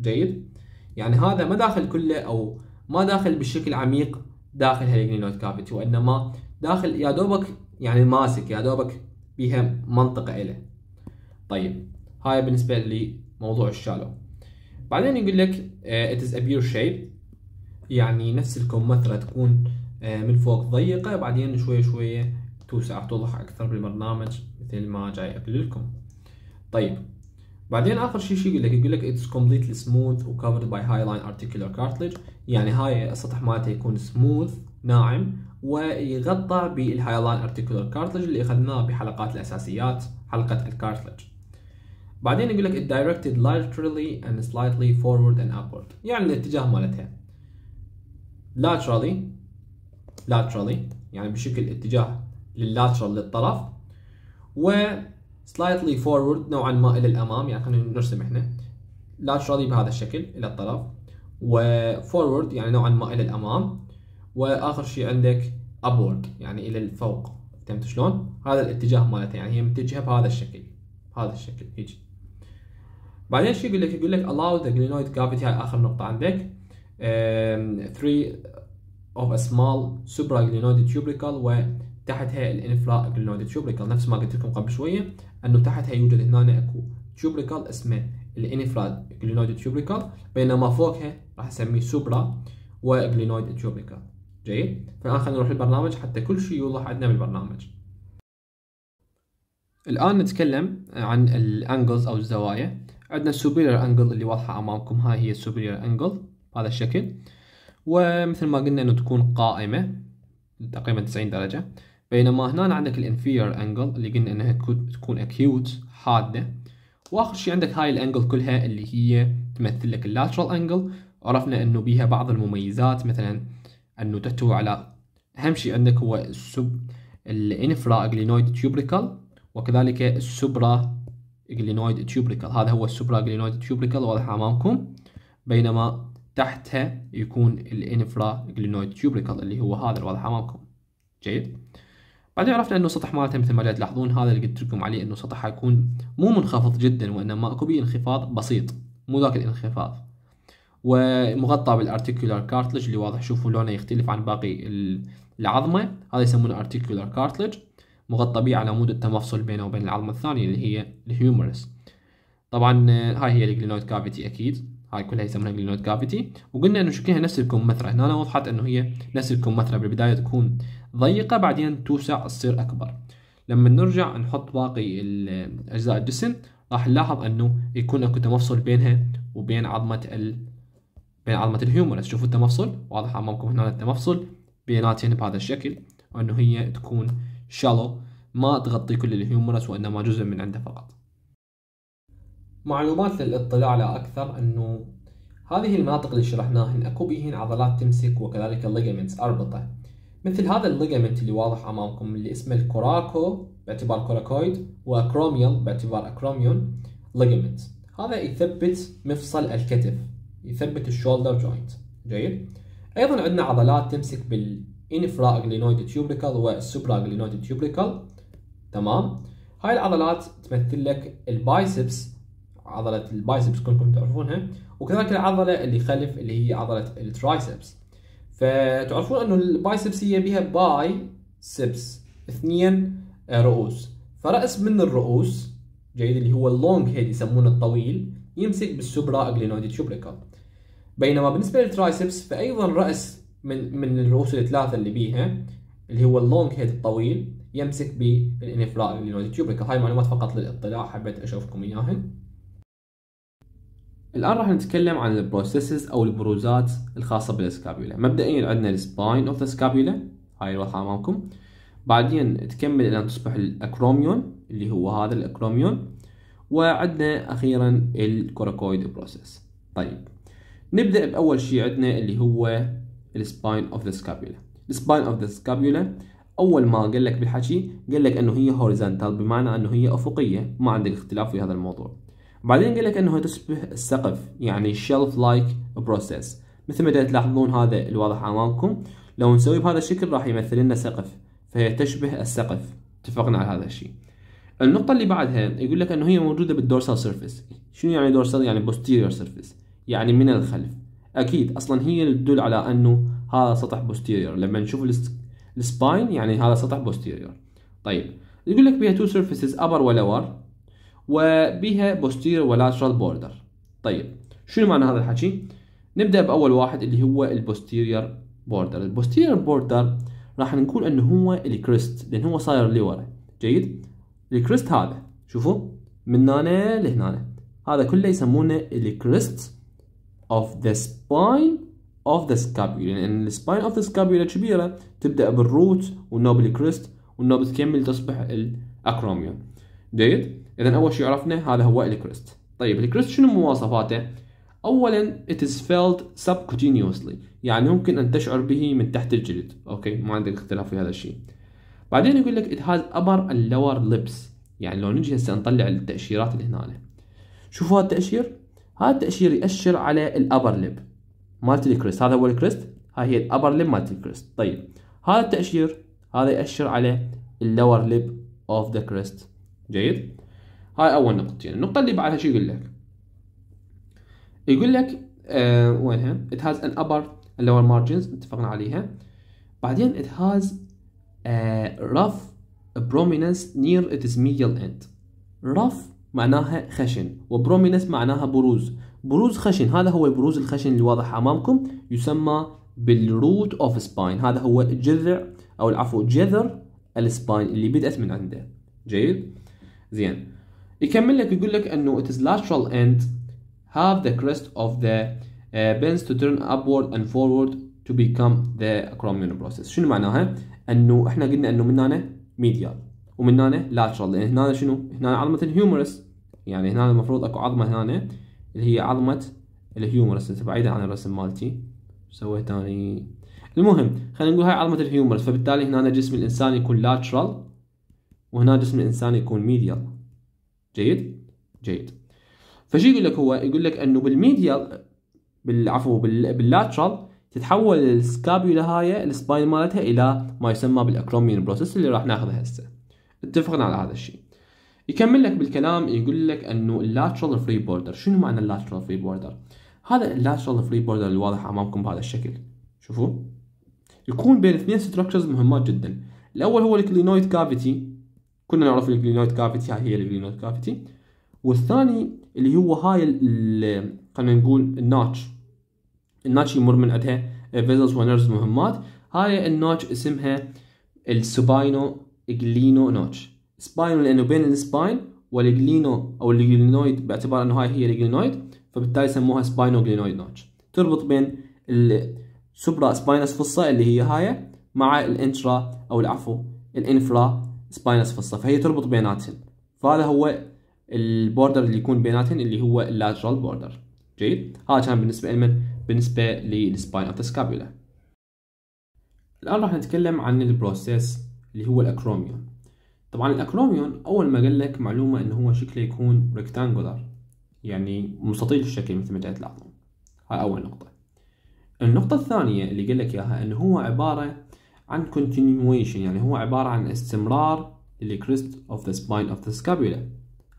جيد يعني هذا ما داخل كله او ما داخل بالشكل عميق داخل هالجلينود كافيتي وانما داخل يا دوبك يعني ماسك يا دوبك بيها منطقه له طيب هاي بالنسبه لموضوع الشالو بعدين يقول لك آه، it is a beer shape يعني نفس الكمثرة تكون آه، من فوق ضيقة بعدين شوية شوية توسع توضح أكثر بالبرنامج مثل ما جاي أقول لكم طيب بعدين آخر شيء شو يقول لك يقول لك it's completely smooth و covered by hyaline articular cartilage يعني هاي السطح مالته يكون smooth ناعم ويغطى بالهايلاين ارتيكولار كارتلج اللي اخذناه بحلقات الاساسيات حلقه الكارتلج بعدين يقول لك it directed laterally and slightly forward and upward يعني الاتجاه مالتها laterally laterally يعني بشكل اتجاه لللاترال للطرف و slightly forward نوعا ما الى الامام يعني خلينا نرسم احنا laterally بهذا الشكل الى الطرف و forward يعني نوعا ما الى الامام واخر شيء عندك upward يعني الى الفوق فهمت شلون؟ هذا الاتجاه مالتها يعني هي متجهه بهذا الشكل بهذا الشكل هيجي بعدين شو يقول لك؟ يقول لك allow the glenoid cavity هاي اخر نقطه عندك 3 um, of a small supraglenoid tubercle وتحتها الانفلا glenoid tubercle نفس ما قلت لكم قبل شويه انه تحتها يوجد هنا اكو tubercle اسمه الانفلا glenoid tubercle بينما فوقها راح اسميه سوبرا وجلنويد tubercle جيد فالان خلينا نروح البرنامج حتى كل شيء يوضح عندنا بالبرنامج الان نتكلم عن الانجلز او الزوايا عندنا superior angle اللي واضحة أمامكم هاي هي superior angle بهذا الشكل ومثل ما قلنا أنه تكون قائمة تقريبا 90 درجة بينما هنا عندك الانفير انجل اللي قلنا انها تكون اكيوت حاده واخر شيء عندك هاي الانجل كلها اللي هي تمثل لك اللاترال انجل عرفنا انه بيها بعض المميزات مثلا انه تحتوي على اهم شيء عندك هو السب الانفرا اجلينويد تيوبريكال وكذلك السوبرا جلينويد تيوبريكال هذا هو السوبرا جلينويد تيوبريكال واضح امامكم بينما تحتها يكون الانفرا جلينويد تيوبريكال اللي هو هذا الواضح امامكم جيد بعدين عرفنا انه السطح مالته مثل ما تلاحظون هذا اللي قلت لكم عليه انه سطحها يكون مو منخفض جدا وانما اكو بيه انخفاض بسيط مو ذاك الانخفاض ومغطى بالارتيكولار كارتلج اللي واضح شوفوا لونه يختلف عن باقي العظمه هذا يسمونه ارتيكولار كارتلج مغطى به على مود التمفصل بينه وبين العظمة الثانية اللي هي الهيومرس طبعا آه، هاي هي الجلينويد كافيتي اكيد هاي كلها يسمونها جلينويد كافيتي وقلنا انه شكلها نفس الكمثرى هنا وضحت انه هي نفس الكمثرى بالبداية تكون ضيقة بعدين توسع تصير اكبر لما نرجع نحط باقي آه، اجزاء الجسم راح نلاحظ انه يكون اكو تمفصل بينها وبين عظمة ال بين عظمة الهيومرس شوفوا التمفصل واضح امامكم هنا التمفصل بيناتهم بهذا الشكل وانه هي تكون شالو ما تغطي كل الهيومرس وإنما جزء من عنده فقط معلومات للاطلاع على أكثر أنه هذه المناطق اللي شرحناها أكو بهن عضلات تمسك وكذلك الليجمنتس أربطة مثل هذا الليجمنت اللي واضح أمامكم اللي اسمه الكوراكو باعتبار كوراكويد وأكروميون باعتبار أكروميون ليجمنت هذا يثبت مفصل الكتف يثبت الشولدر جوينت جيد أيضا عندنا عضلات تمسك بال infraglenoid tubercle والsupraglenoid tubercle تمام هاي العضلات تمثل لك البايسبس عضلة البايسبس كلكم تعرفونها وكذلك العضلة اللي خلف اللي هي عضلة الترايسبس فتعرفون انه البايسبس هي بها باي سبس اثنين رؤوس فرأس من الرؤوس جيد اللي هو اللونج هيد يسمونه الطويل يمسك بالسوبرا اجلينويد تيوبريكال بينما بالنسبة للترايسبس فأيضا رأس من من الرؤوس الثلاثه اللي بيها اللي هو اللونج هيد الطويل يمسك بالانفراء اللينويد تيوبيكل هاي معلومات فقط للاطلاع حبيت اشوفكم اياها الان راح نتكلم عن البروسيسز او البروزات الخاصه بالسكابيولا مبدئيا عندنا السباين اوف ذا سكابيولا هاي الواضحة امامكم بعدين تكمل الى ان تصبح الاكروميون اللي هو هذا الاكروميون وعندنا اخيرا الكوراكويد بروسيس طيب نبدا باول شيء عندنا اللي هو السباين اوف ذا سكابيولا السباين اوف ذا سكابيولا اول ما قال لك بالحكي قال لك انه هي هوريزونتال بمعنى انه هي افقيه ما عندك اختلاف في هذا الموضوع بعدين قال لك انه تشبه السقف يعني شيلف لايك بروسيس مثل ما تلاحظون هذا الواضح امامكم لو نسويه بهذا الشكل راح يمثل لنا سقف فهي تشبه السقف اتفقنا على هذا الشيء النقطة اللي بعدها يقول لك انه هي موجودة بالدورسال سيرفيس شنو يعني دورسال يعني بوستيريور سيرفيس يعني من الخلف اكيد اصلا هي اللي تدل على انه هذا سطح بوستيريور لما نشوف السباين يعني هذا سطح بوستيريور طيب يقول لك بها تو سيرفيسز ابر ولور وبها بوستيريور ولاترال بوردر طيب شنو معنى هذا الحكي نبدا باول واحد اللي هو البوستيريور بوردر البوستيريور بوردر راح نقول انه هو الكريست لان هو صاير لورا جيد الكريست هذا شوفوا من هنا لهنا هذا كله يسمونه الكريست of the spine of the scapula لأن يعني spine of the scapula كبيرة تبدأ بالروت والنوبل كريست والنوبل تكمل تصبح الاكروميوم ديت إذا أول شيء عرفنا هذا هو الكريست طيب الكريست شنو مواصفاته؟ اولا it is felt subcutaneously يعني ممكن ان تشعر به من تحت الجلد اوكي ما عندك اختلاف في هذا الشيء بعدين يقول لك it has upper and lower lips يعني لو نجي هسه نطلع التاشيرات اللي هنا شوفوا التأشير هذا التأشير يأشر على الأبر ليب مالت الكريست هذا هو الكريست هاي هي الأبر ليب مالت الكريست طيب هذا التأشير هذا يأشر على اللور ليب اوف ذا كريست جيد هاي أول نقطتين النقطة اللي بعدها شو يقول لك يقول لك آه وينها it has an upper and lower margins اتفقنا عليها بعدين it has a rough prominence near its middle end rough معناها خشن وبرومينس معناها بروز بروز خشن هذا هو البروز الخشن اللي واضح امامكم يسمى بالروت اوف سباين هذا هو جذع او العفو جذر السباين اللي بدات من عنده جيد زين يكمل لك يقول لك انه it is lateral end have the crest of the uh, bends to turn upward and forward to become the acromion process شنو معناها انه احنا قلنا انه من هنا ميديال ومن هنا لاترال لان يعني هنا شنو؟ هنا عظمه الهيومرس يعني هنا المفروض اكو عظمه هنا اللي هي عظمه الهيومرس بعيدا عن الرسم مالتي سويت ثاني المهم خلينا نقول هاي عظمه الهيومرس فبالتالي هنا جسم الانسان يكون لاترال وهنا جسم الانسان يكون ميديال جيد جيد فشو يقول لك هو يقول لك انه بالميديال بالعفو باللاترال تتحول السكابيولا هاي السباين مالتها الى ما يسمى بالاكروميون بروسيس اللي راح ناخذها هسه اتفقنا على هذا الشيء يكمل لك بالكلام يقول لك انه اللاترال فري بوردر شنو معنى اللاترال فري بوردر هذا اللاترال فري بوردر الواضح امامكم بهذا الشكل شوفوا يكون بين اثنين ستراكشرز مهمات جدا الاول هو الكلينويد كافيتي كنا نعرف الكلينويد كافيتي هاي هي الكلينويد كافيتي والثاني اللي هو هاي خلينا نقول الناتش الناتش يمر من عندها فيزلز ونرز مهمات هاي الناتش اسمها السباينو جلينو نوتش سباين لانه بين السباين والجلينو او الجلينويد باعتبار انه هاي هي الجلينويد فبالتالي سموها سباينو جلينويد نوتش تربط بين السوبرا سباينس فصة اللي هي هاي مع الانترا او العفو الانفرا سباينس فصة فهي تربط بيناتهم فهذا هو البوردر اللي يكون بيناتهم اللي هو اللاترال بوردر جيد هذا كان بالنسبه لمن بالنسبه للسباين اوف ذا سكابولا الان راح نتكلم عن البروسيس اللي هو الاكروميون طبعا الاكروميون اول ما قال لك معلومه ان هو شكله يكون ريكتانجولار يعني مستطيل الشكل مثل ما جاءت لاحظون هاي اول نقطه النقطة الثانية اللي قال لك اياها انه هو عبارة عن continuation يعني هو عبارة عن استمرار للكريست اوف ذا سباين اوف ذا سكابولا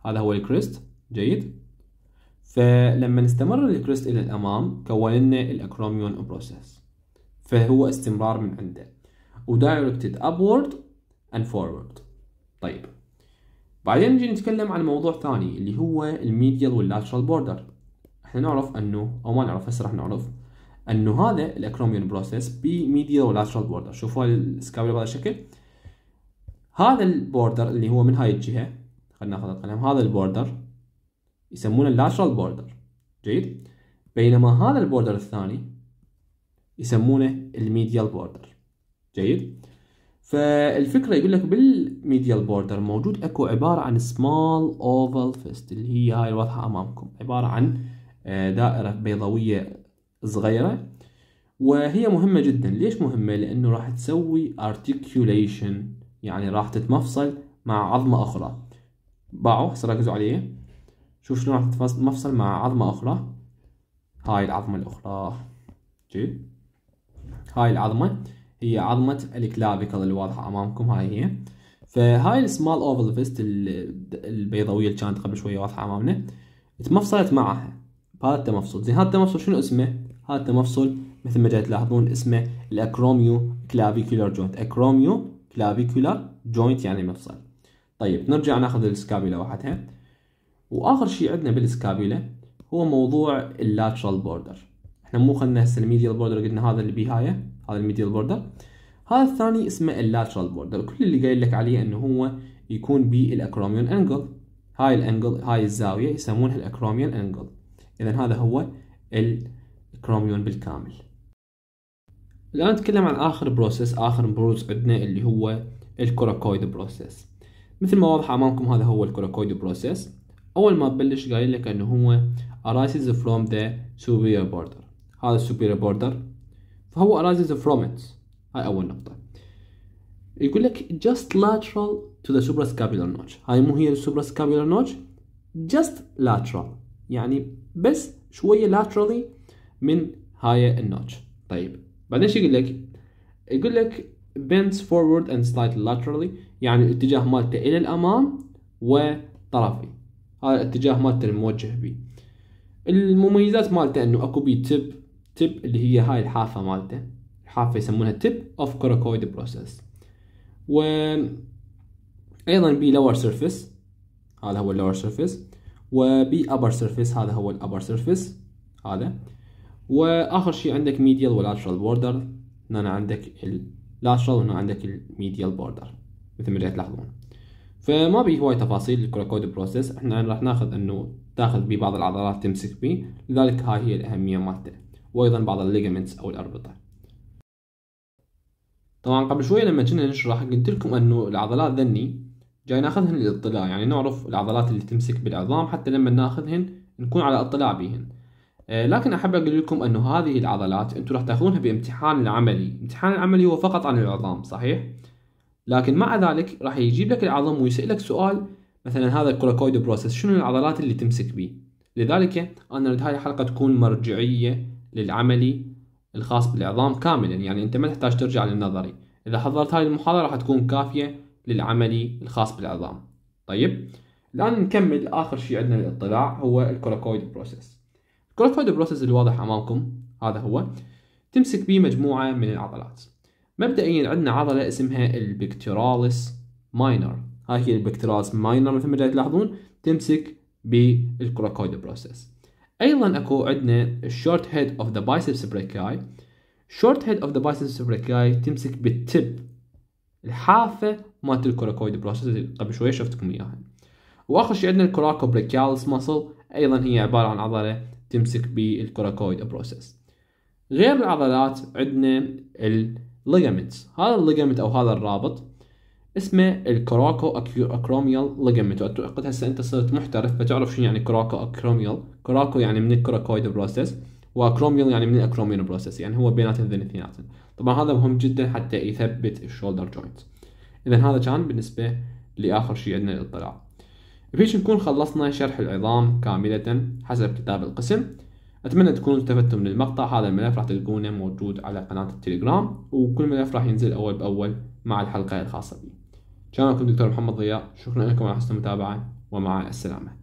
هذا هو الكريست جيد فلما استمر الكريست الى الامام كون لنا الاكروميون بروسيس فهو استمرار من عنده ودايركتد ابورد and forward طيب بعدين نجي نتكلم عن موضوع ثاني اللي هو الميديال واللاترال بوردر احنا نعرف انه او ما نعرف هسه راح نعرف انه هذا الاكروميون بروسيس ميديال ولاترال بوردر شوفوا السكابيلا بهذا الشكل هذا البوردر اللي هو من هاي الجهه خلينا ناخذ القلم هذا البوردر يسمونه اللاترال بوردر جيد بينما هذا البوردر الثاني يسمونه الميديال بوردر جيد فالفكره يقول لك بالميديال بوردر موجود اكو عباره عن سمال اوفال فيست اللي هي هاي الواضحه امامكم عباره عن آه، دائره بيضاويه صغيره وهي مهمه جدا ليش مهمه لانه راح تسوي articulation يعني راح تتمفصل مع عظمه اخرى باعوا هسه ركزوا عليه شوف شلون راح تتمفصل مع عظمه اخرى هاي العظمه الاخرى جي هاي العظمه هي عظمة الكلافيكل اللي واضحة أمامكم هاي هي فهاي السمال اوفل فيست البيضاوية اللي كانت قبل شوية واضحة أمامنا تمفصلت معها هذا التمفصل زين هذا التمفصل شنو اسمه؟ هذا التمفصل مثل ما جاي تلاحظون اسمه الاكروميو كلافيكولار جوينت اكروميو كلافيكولار جوينت يعني مفصل طيب نرجع ناخذ السكابيلا وحدها واخر شيء عندنا بالسكابيلا هو موضوع اللاترال بوردر احنا مو خلنا هسه الميديال بوردر قلنا هذا اللي بهايه هذا الميديال بوردر هذا الثاني اسمه اللاترال بوردر كل اللي قايل لك عليه انه هو يكون بالاكروميون انجل هاي الانجل هاي الزاويه يسمونها الاكروميون انجل اذا هذا هو الاكروميون بالكامل الان نتكلم عن اخر بروسيس اخر بروز عندنا اللي هو الكوراكويد بروسيس مثل ما واضح امامكم هذا هو الكوراكويد بروسيس اول ما تبلش قايل لك انه هو arises from the superior border هذا superior border فهو arises from it هاي أول نقطة يقول لك just lateral to the suprascapular notch هاي مو هي suprascapular notch just lateral يعني بس شوية laterally من هاي النوتش طيب بعدين شو يقول لك يقول لك bends forward and slightly laterally يعني الاتجاه مالته إلى الأمام وطرفي هذا الاتجاه مالته الموجه به المميزات مالته انه اكو بي تب تب اللي هي هاي الحافة مالته الحافة يسمونها تب اوف كوراكويد بروسس و ايضا بي لور سيرفيس هذا هو اللور سيرفيس وبي ابر سيرفيس هذا هو الابر سيرفيس هذا واخر شيء عندك ميديال ولاترال بوردر هنا عندك اللاترال وهنا عندك الميديال بوردر مثل ما تلاحظون فما بي هواي تفاصيل الكوراكويد بروسس احنا راح ناخذ انه تاخذ بي بعض العضلات تمسك بي لذلك هاي هي الاهميه مالته وايضا بعض الليجامنتس او الاربطه طبعا قبل شويه لما كنا نشرح قلت لكم انه العضلات ذني جاي ناخذهن للاطلاع يعني نعرف العضلات اللي تمسك بالعظام حتى لما ناخذهن نكون على اطلاع بهن آه، لكن احب اقول لكم انه هذه العضلات انتم راح تاخذونها بامتحان العملي الامتحان العملي هو فقط عن العظام صحيح لكن مع ذلك راح يجيب لك العظم ويسالك سؤال مثلا هذا الكوراكويد بروسس شنو العضلات اللي تمسك به لذلك انا اريد هاي الحلقه تكون مرجعيه للعملي الخاص بالعظام كاملا يعني انت ما تحتاج ترجع للنظري اذا حضرت هاي المحاضرة راح تكون كافية للعملي الخاص بالعظام طيب الان نكمل اخر شيء عندنا للاطلاع هو الكولاكويد بروسيس الكولاكويد بروسيس الواضح امامكم هذا هو تمسك به مجموعة من العضلات مبدئيا عندنا عضلة اسمها البكتيراليس ماينر هاي هي البكتيراليس ماينر مثل ما جاي تلاحظون تمسك بالكولاكويد بروسيس ايضا اكو عندنا الشورت هيد اوف ذا بايسبس بريكاي شورت هيد اوف ذا بايسبس بريكاي تمسك بالتب الحافه مالت الكوراكويد بروسس قبل شويه شفتكم اياها واخر شيء عندنا الكوراكو بريكالس ماسل ايضا هي عباره عن عضله تمسك بالكوراكويد بروسس غير العضلات عندنا الليجمنتس هذا الليجمنت او هذا الرابط اسمه الكراكو اكروميال ليجمنت وقت هسه انت صرت محترف بتعرف شو يعني كراكو اكروميال كراكو يعني من الكراكويد بروسيس واكروميال يعني من الاكروميال بروسيس يعني هو بيناتهم ذن اثنيناتهم طبعا هذا مهم جدا حتى يثبت الشولدر جوينت اذا هذا كان بالنسبه لاخر شيء عندنا للاطلاع بهيك نكون خلصنا شرح العظام كامله حسب كتاب القسم اتمنى تكونوا استفدتوا من المقطع هذا الملف راح تلقونه موجود على قناه التليجرام وكل ملف راح ينزل اول باول مع الحلقه الخاصه بي كان معكم دكتور محمد ضياء شكرا لكم على حسن المتابعة ومع السلامة